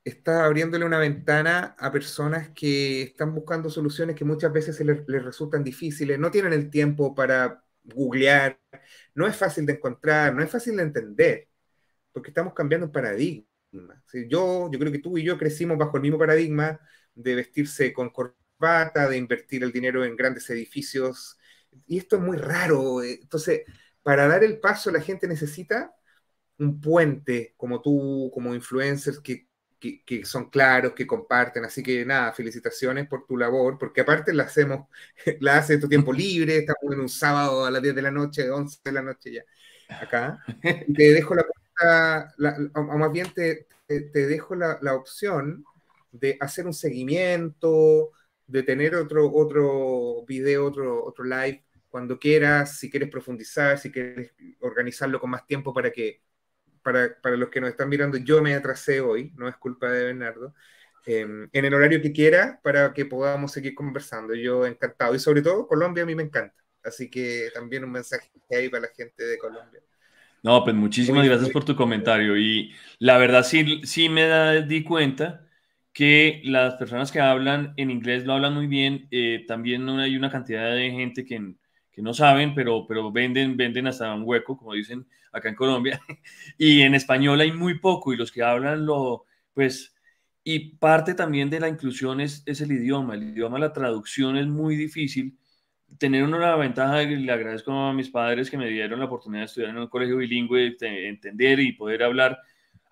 estás abriéndole una ventana a personas que están buscando soluciones que muchas veces les, resultan difíciles, no tienen el tiempo para googlear, no es fácil de encontrar, no es fácil de entender, porque estamos cambiando un paradigma. yo, yo creo que tú y yo crecimos bajo el mismo paradigma, de vestirse con corbata, de invertir el dinero en grandes edificios. Y esto es muy raro. Eh, entonces, para dar el paso la gente necesita un puente como tú, como influencers que, son claros, que comparten. Así que nada, felicitaciones por tu labor, porque aparte la hacemos, la hace tu tiempo libre, estamos en un sábado a las 10 de la noche, 11 de la noche ya, acá. te dejo la, más bien te, dejo la opción de hacer un seguimiento, de tener otro, otro video, otro, otro live cuando quieras, si quieres profundizar, si quieres organizarlo con más tiempo para que, para, los que nos están mirando, yo me atrasé hoy, no es culpa de Bernardo, em, en el horario que quiera para que podamos seguir conversando. Yo encantado. Y sobre todo, Colombia a mí me encanta. Así que también un mensaje que hay para la gente de Colombia. No, pues muchísimas gracias por tu comentario. Y la verdad sí, sí me di cuenta que las personas que hablan en inglés lo hablan muy bien, eh, también hay una cantidad de gente que, no saben, pero, pero venden, venden hasta un hueco, como dicen acá en Colombia, y en español hay muy poco, y los que hablan lo, pues, y parte también de la inclusión es, es, el idioma. El idioma, la traducción es muy difícil. Tener una ventaja, le agradezco a mis padres que me dieron la oportunidad de estudiar en un colegio bilingüe, entender y poder hablar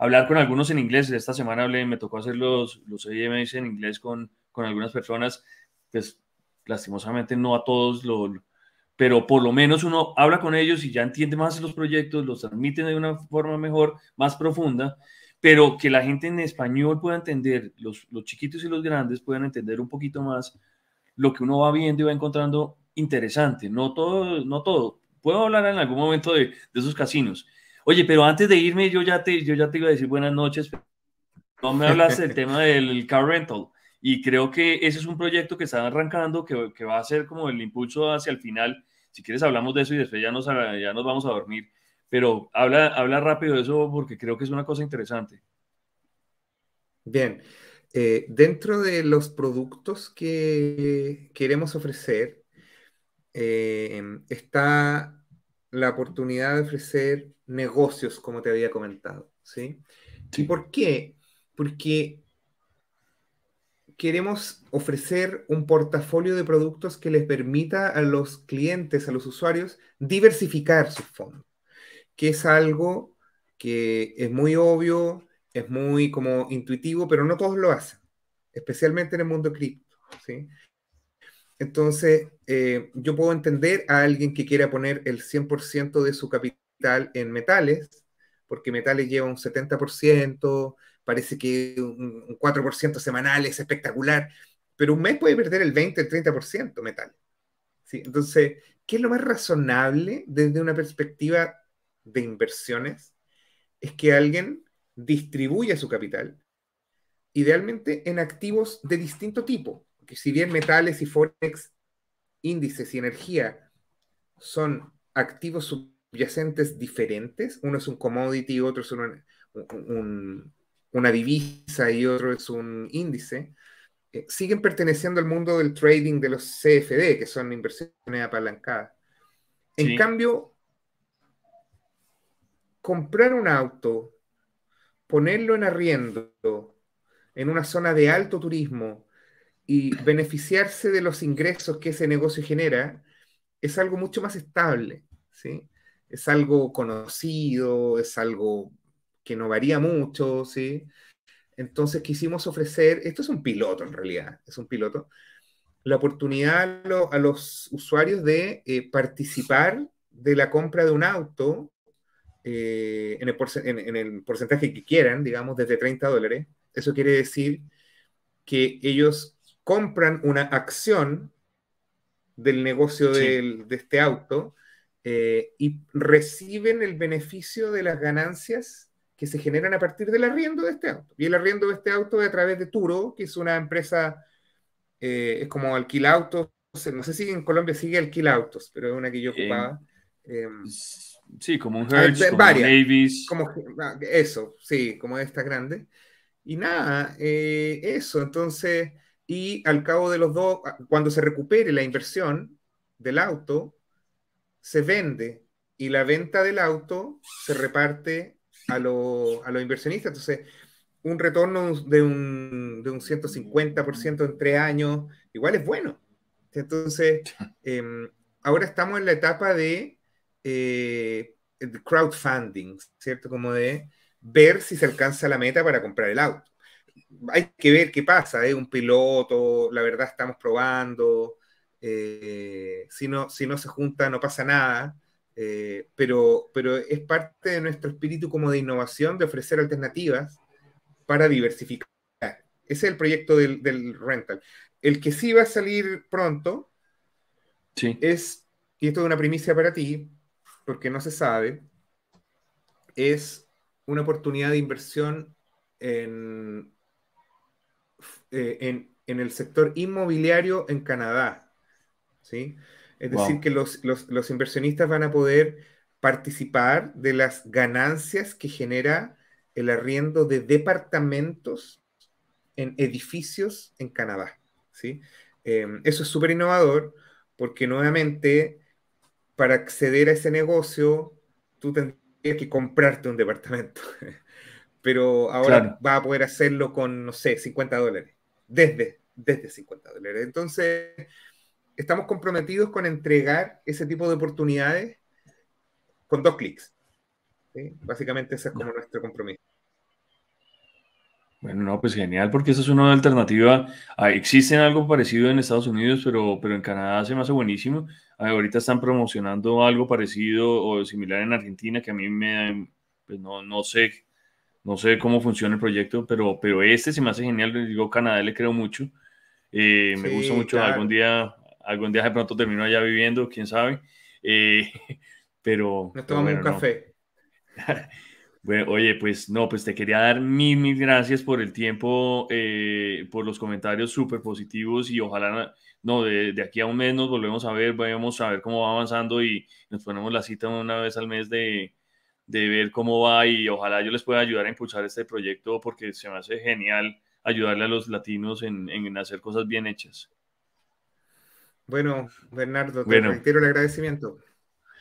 hablar con algunos en inglés. Esta semana me tocó hacer los, los en inglés con, con algunas personas. Pues lastimosamente no a todos, lo, pero por lo menos uno habla con ellos y ya entiende más los proyectos, los transmiten de una forma mejor, más profunda. Pero que la gente en español pueda entender, los, los chiquitos y los grandes puedan entender un poquito más lo que uno va viendo y va encontrando interesante. No todo, no todo. Puedo hablar en algún momento de, de esos casinos, Oye, pero antes de irme, yo ya te, yo ya te iba a decir buenas noches. No me hablas del tema del car rental. Y creo que ese es un proyecto que está arrancando, que, va a ser como el impulso hacia el final. Si quieres, hablamos de eso y después ya nos, ya nos vamos a dormir. Pero habla, habla rápido de eso porque creo que es una cosa interesante. Bien. Eh, dentro de los productos que queremos ofrecer, eh, está la oportunidad de ofrecer negocios, como te había comentado. ¿sí? sí. y por qué? Porque queremos ofrecer un portafolio de productos que les permita a los clientes, a los usuarios, diversificar sus fondos, que es algo que es muy obvio, es muy como intuitivo, pero no todos lo hacen, especialmente en el mundo cripto. ¿sí? Entonces, eh, yo puedo entender a alguien que quiera poner el 100% de su capital en metales, porque metales lleva un 70%, parece que un, 4% semanal es espectacular, pero un mes puede perder el 20, el 30% metal. Entonces, ¿qué es lo más razonable desde una perspectiva de inversiones? Es que alguien distribuya su capital, idealmente en activos de distinto tipo si bien metales y forex, índices y energía son activos subyacentes diferentes, uno es un commodity, otro es una divisa y otro es un índice, eh, siguen perteneciendo al mundo del trading de los CFD, que son inversiones apalancadas. En cambio, comprar un auto, ponerlo en arriendo, en una zona de alto turismo, y beneficiarse de los ingresos que ese negocio genera es algo mucho más estable, ¿sí? Es algo conocido, es algo que no varía mucho, ¿sí? Entonces quisimos ofrecer, esto es un piloto en realidad, es un piloto, la oportunidad a, los usuarios de eh, participar de la compra de un auto eh, en, el en, el porcentaje que quieran, digamos, desde 30 dólares. Eso quiere decir que ellos compran una acción del negocio de este auto eh, y reciben el beneficio de las ganancias que se generan a partir del arriendo de este auto. Y el arriendo de este auto es a través de Turo, que es una empresa, eh, es como alquila autos, no sé si en Colombia sigue alquila autos, pero es una que yo ocupaba. Eh, sí, como un ah, Hertz, como ah, eso, sí, como esta grande. Y nada, eso, entonces y al cabo de los dos, ah, cuando se recupere la inversión del auto, se vende y la venta del auto se reparte a, los inversionistas. Entonces, un retorno de un, de un 150% en tres años, igual es bueno. Entonces, em, ahora estamos en la etapa de, eh, de crowdfunding, ¿cierto? Como de ver si se alcanza la meta para comprar el auto hay que ver qué pasa, ¿eh? un piloto, la verdad estamos probando, eh, si, no, si no se junta no pasa nada, eh, pero, pero es parte de nuestro espíritu como de innovación de ofrecer alternativas para diversificar. Ese es el proyecto del, rental. El que sí va a salir pronto es, y esto es una primicia para ti, porque no se sabe, es una oportunidad de inversión en eh, en, el sector inmobiliario en Canadá. ¿sí? Es decir, que los, inversionistas van a poder participar de las ganancias que genera el arriendo de departamentos en edificios en Canadá. ¿sí? Em, eso es súper innovador porque nuevamente para acceder a ese negocio tú tendrías que comprarte un departamento. Pero ahora va a poder hacerlo con, no sé, 50 dólares desde, desde 50 dólares. Entonces, estamos comprometidos con entregar ese tipo de oportunidades con dos clics. Básicamente ese es como nuestro compromiso. Bueno, no, pues genial, porque esa es una alternativa. Ah, existe existen algo parecido en Estados Unidos, pero, pero en Canadá se me hace buenísimo. Ah, ahorita están promocionando algo parecido o similar en Argentina, que a mí me, pues no, no sé no sé cómo funciona el proyecto, pero, pero este se me hace genial. digo, Canadá le creo mucho. Eh, me gusta mucho. Algún día, algún día de pronto termino allá viviendo, quién sabe. Eh, pero. un café. oye, pues no, pues te quería dar mil, mil gracias por el tiempo, eh, por los comentarios súper positivos y ojalá no, de, de, aquí a un mes nos volvemos a ver, vamos a ver cómo va avanzando y nos ponemos la cita una vez al mes de, de ver cómo va y ojalá yo les pueda ayudar a impulsar este proyecto porque se me hace genial ayudarle a los latinos en, hacer cosas bien hechas. Bueno, Bernardo, te el agradecimiento.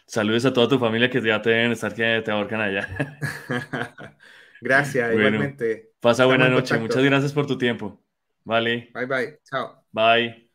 Saludos a toda tu familia que ya te deben estar que te ahorcan allá. gracias, igualmente. Pasa buena noche, muchas gracias por tu tiempo. Vale. Bye bye, chao. Bye.